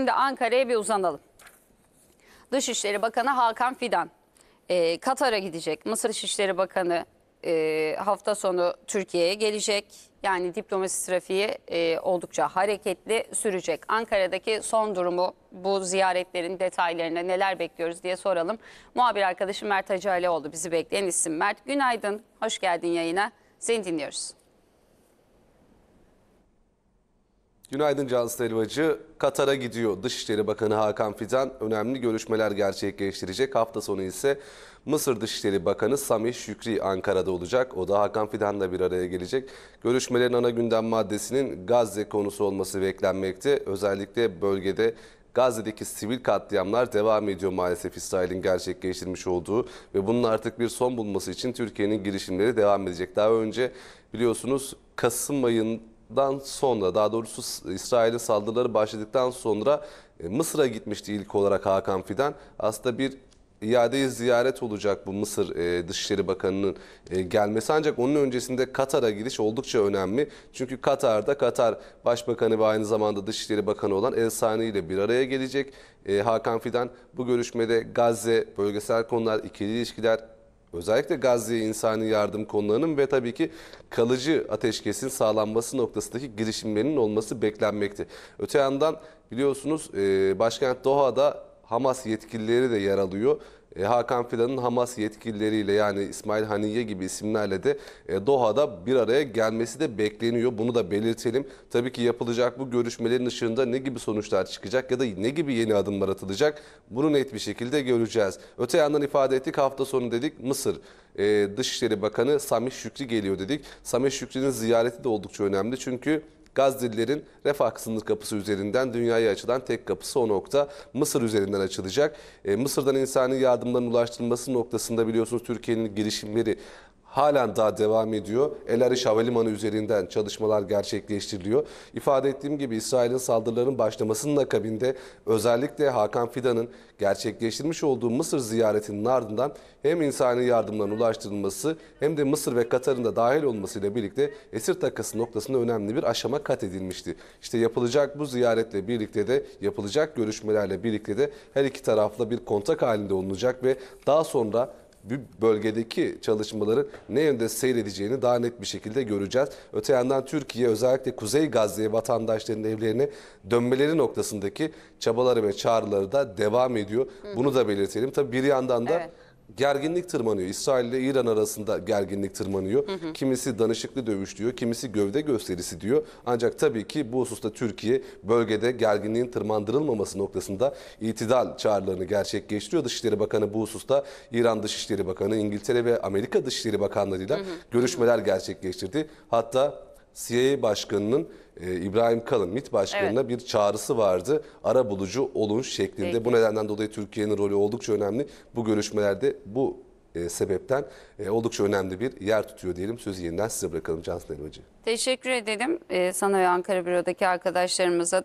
Şimdi Ankara'ya bir uzanalım. Dışişleri Bakanı Hakan Fidan e, Katar'a gidecek. Mısır İçişleri Bakanı e, hafta sonu Türkiye'ye gelecek. Yani diplomasi trafiği e, oldukça hareketli sürecek. Ankara'daki son durumu bu ziyaretlerin detaylarına neler bekliyoruz diye soralım. Muhabir arkadaşım Mert Hacı oldu bizi bekleyen isim. Mert günaydın, hoş geldin yayına. Seni dinliyoruz. Günaydın Cansu Elvacı. Katar'a gidiyor. Dışişleri Bakanı Hakan Fidan önemli görüşmeler gerçekleştirecek. Hafta sonu ise Mısır Dışişleri Bakanı Sami Şükri Ankara'da olacak. O da Hakan Fidan'la bir araya gelecek. Görüşmelerin ana gündem maddesinin Gazze konusu olması beklenmekte. Özellikle bölgede Gazze'deki sivil katliamlar devam ediyor maalesef İsrail'in gerçekleştirmiş olduğu ve bunun artık bir son bulması için Türkiye'nin girişimleri devam edecek. Daha önce biliyorsunuz Kasım ayının dan sonra daha doğrusu İsrail'in saldırıları başladıktan sonra e, Mısır'a gitmişti ilk olarak Hakan Fidan. Aslında bir iadeyi ziyaret olacak bu Mısır e, Dışişleri Bakanı'nın e, gelmesi. Ancak onun öncesinde Katar'a giriş oldukça önemli. Çünkü Katar'da Katar Başbakanı ve aynı zamanda Dışişleri Bakanı olan El Sani ile bir araya gelecek. E, Hakan Fidan bu görüşmede Gazze, bölgesel konular, ikili ilişkiler, özellikle Gazze'ye insani yardım konularının ve tabii ki kalıcı ateşkesin sağlanması noktasındaki girişimlerinin olması beklenmekte. Öte yandan biliyorsunuz başkent Doha'da Hamas yetkilileri de yer alıyor. E, Hakan Fidan'ın Hamas yetkilileriyle yani İsmail Haniye gibi isimlerle de e, Doha'da bir araya gelmesi de bekleniyor. Bunu da belirtelim. Tabii ki yapılacak bu görüşmelerin ışığında ne gibi sonuçlar çıkacak ya da ne gibi yeni adımlar atılacak bunu net bir şekilde göreceğiz. Öte yandan ifade ettik hafta sonu dedik Mısır. E, Dışişleri Bakanı Sami Şükrü geliyor dedik. Sami Şükrü'nün ziyareti de oldukça önemli çünkü Gazdililerin Refah sınır kapısı üzerinden dünyaya açılan tek kapısı o nokta Mısır üzerinden açılacak. E, Mısır'dan insani yardımların ulaştırılması noktasında biliyorsunuz Türkiye'nin girişimleri halen daha devam ediyor. El Ariş Havalimanı üzerinden çalışmalar gerçekleştiriliyor. İfade ettiğim gibi İsrail'in saldırıların başlamasının akabinde özellikle Hakan Fidan'ın gerçekleştirmiş olduğu Mısır ziyaretinin ardından hem insani yardımların ulaştırılması hem de Mısır ve Katar'ın da dahil olmasıyla birlikte esir takası noktasında önemli bir aşama kat edilmişti. İşte yapılacak bu ziyaretle birlikte de yapılacak görüşmelerle birlikte de her iki tarafla bir kontak halinde olunacak ve daha sonra bir bölgedeki çalışmaları ne yönde seyredeceğini daha net bir şekilde göreceğiz. Öte yandan Türkiye özellikle Kuzey Gazze'ye vatandaşların evlerine dönmeleri noktasındaki çabaları ve çağrıları da devam ediyor. Hı hı. Bunu da belirtelim. Tabii bir yandan da evet gerginlik tırmanıyor. İsrail ile İran arasında gerginlik tırmanıyor. Hı hı. Kimisi danışıklı dövüş diyor, kimisi gövde gösterisi diyor. Ancak tabii ki bu hususta Türkiye bölgede gerginliğin tırmandırılmaması noktasında itidal çağrılarını gerçekleştiriyor. Dışişleri Bakanı bu hususta İran Dışişleri Bakanı, İngiltere ve Amerika Dışişleri Bakanlarıyla görüşmeler gerçekleştirdi. Hatta CIA Başkanı'nın e, İbrahim Kalın, MİT Başkanı'na evet. bir çağrısı vardı. Ara bulucu olun şeklinde. Peki. Bu nedenden dolayı Türkiye'nin rolü oldukça önemli. Bu görüşmelerde bu e, sebepten e, oldukça önemli bir yer tutuyor diyelim. Sözü yeniden size bırakalım Cansın Elvacı. Teşekkür edelim e, sana ve Ankara Büro'daki arkadaşlarımıza da.